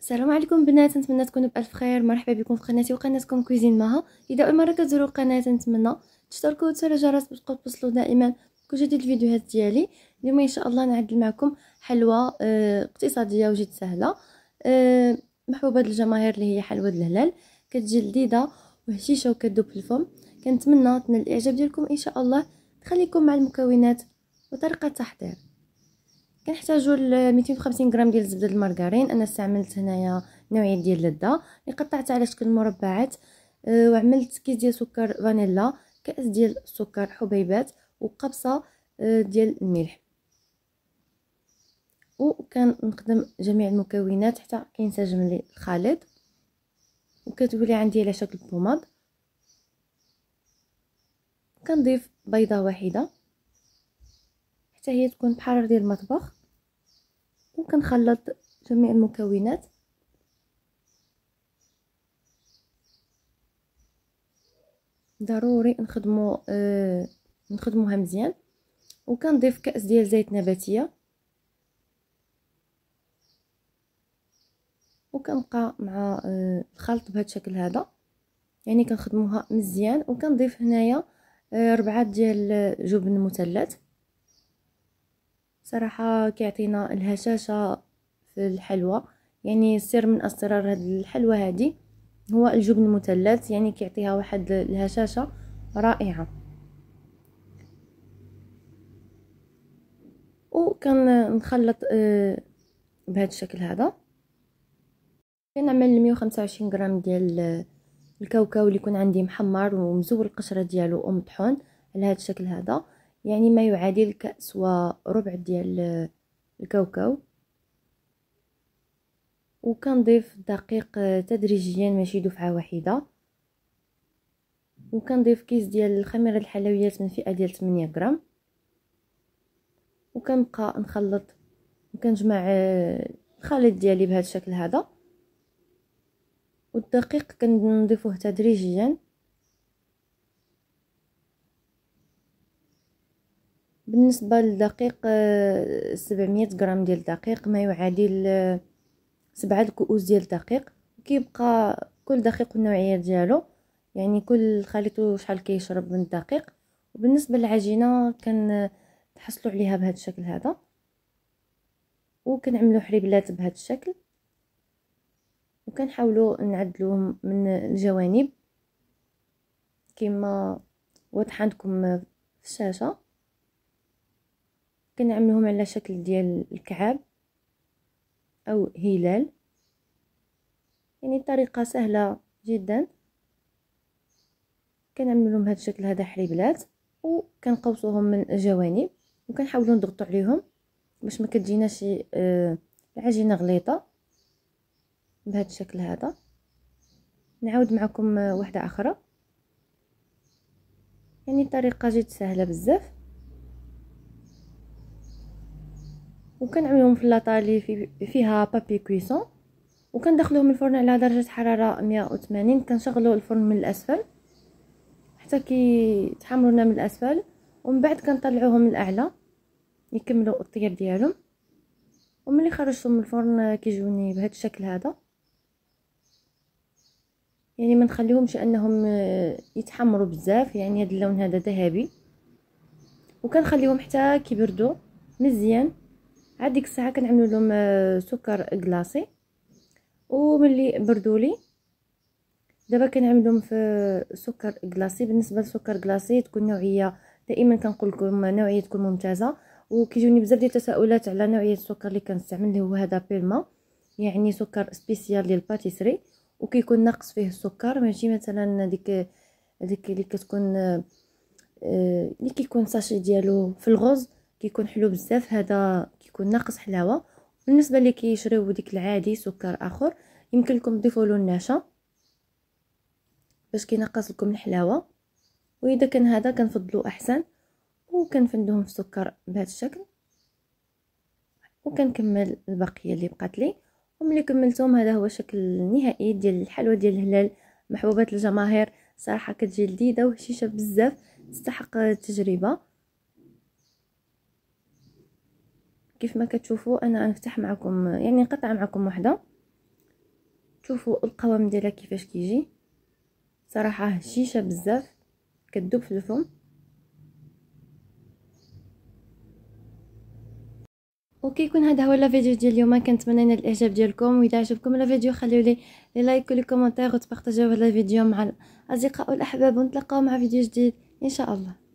السلام عليكم بنات نتمنى تكونوا بالف خير مرحبا بكم في قناتي وقناتكم كوزين مها اذا اول مره كتزوروا القناه نتمنى تشتركوا وتفعلوا الجرس باش تبقاو توصلوا دائما كل جديد الفيديوهات ديالي اليوم ان شاء الله نعدل معكم حلوى آه، اقتصاديه وجد سهله اه محبوبه الجماهير اللي هي حلوى الهلال كتجي لذيذه وهشيشه وكذوب الفم كنتمنى تنال الاعجاب ديالكم ان شاء الله تخليكم مع المكونات وطريقه التحضير كنحتاجو 250 غرام ديال زبده المارغرين انا استعملت هنايا نوعيه ديال اللذه اللي قطعتها على شكل مربعات أه وعملت كيس ديال سكر فانيلا كاس ديال سكر حبيبات وقبصه أه ديال الملح وكنخدم جميع المكونات حتى كينسجم لي الخليط وكتولي عندي على شكل بوماد كنضيف بيضه واحده حتى هي تكون بحرر ديال المطبخ وكنخلط جميع المكونات ضروري نخدمو آه نخدموها مزيان وكنضيف كاس ديال زيت نباتيه وكنبقى مع آه الخلط بهذا الشكل هذا يعني كنخدموها مزيان وكنضيف هنايا آه ربعه ديال جبن مثلث صراحة كيعطينا الهشاشة في الحلوى يعني سر من اسرار هاد الحلوى هادي هو الجبن المثلث يعني كيعطيها واحد الهشاشة رائعة وكنخلط آه، بهذا الشكل هذا كنعمل 125 غرام ديال آه، الكاوكاو اللي يكون عندي محمر ومزور القشره ديالو ومطحون على هذا الشكل هذا يعني ما يعادل كأس وربع ديال الكاوكاو وكنضيف الدقيق تدريجيا ماشي دفعه واحده وكنضيف كيس ديال الخميره الحلويات من فئه ديال 8 غرام وكنبقى نخلط وكنجمع آه، الخليط ديالي بهذا الشكل هذا والدقيق كنضيفوه تدريجيا بالنسبة للدقيق آه، سبعمية غرام ديال الدقيق ما يعادل آه، سبعة الكؤوس ديال الدقيق كيبقى كل دقيق والنوعية ديالو يعني كل خليطو شحال كيشرب من الدقيق وبالنسبة للعجينة كان آه، تحصلوا عليها بهذا الشكل هذا وكنعملوا حريبلات بهذا الشكل وكنحاولوا نعدلوهم من الجوانب كما واضح عندكم في الشاشه كنعملهم على شكل ديال الكعب او هلال يعني طريقه سهله جدا كنعملهم هذا الشكل هذا حليبلات وكنقوسوهم من الجوانب وكنحاولوا نضغطوا عليهم باش ما كتجيناش آه العجينه غليطه بهذا الشكل هذا نعاود معكم واحده وحده اخرى يعني طريقه جد سهله بزاف وكنعملهم في لاطالي في فيها بابي كويسون وكندخلوهم الفرن على درجه حراره 180 كنشغلوا الفرن من الاسفل حتى كي تحمرونا من الاسفل ومن بعد كنطلعوهم للاعلى يكملوا الطياب ديالهم وملي خرجتهم من الفرن كيجوني بهذا الشكل هذا يعني ما نخليهمش انهم يتحمروا بزاف يعني هذا اللون هذا ذهبي وكنخليهم حتى كيبردوا مزيان عاد ديك الساعه كنعملوا لهم آه، سكر كلاصي وملي بردولي دابا كنعملهم في سكر كلاصي بالنسبه لسكر كلاصي تكون نوعيه دائما كنقول لكم نوعيه تكون ممتازه وكيجوني بزاف ديال التساؤلات على نوعيه السكر اللي كنستعمل اللي هو هذا بيلما يعني سكر سبيسيال ديال الباتيسري وكيكون ناقص فيه السكر ماشي مثلا ديك ديك اللي كتكون آه، اللي كيكون ساشي ديالو في الغوز كيكون حلو بزاف هذا كيكون ناقص حلاوه بالنسبه اللي كيشريو ديك العادي سكر اخر يمكن لكم تضيفوا له النشا باش كينقص لكم الحلاوه واذا كان هذا كنفضلو احسن وكنفندوهم في السكر بهذا الشكل وكنكمل البقيه اللي بقات لي وملي كملتهم هذا هو الشكل النهائي ديال الحلوه ديال الهلال محبوبات الجماهير صراحه كتجي لذيذه وهشيشه بزاف تستحق التجربه كيف ما كتشوفوا انا غنفتح معكم يعني نقطع معكم وحده شوفوا القوام ديالها كيفاش كيجي صراحه هشيشه بزاف كدوب في الفم وكيكون هذا هو الفيديو ديال اليوم كنتمنى ينال الاعجاب ديالكم واذا عجبكم الفيديو خليو لي لي لايك ولي كومونتير وتبارطاجيو هذا الفيديو مع الاصدقاء والاحباب ونتلاقاو مع فيديو جديد ان شاء الله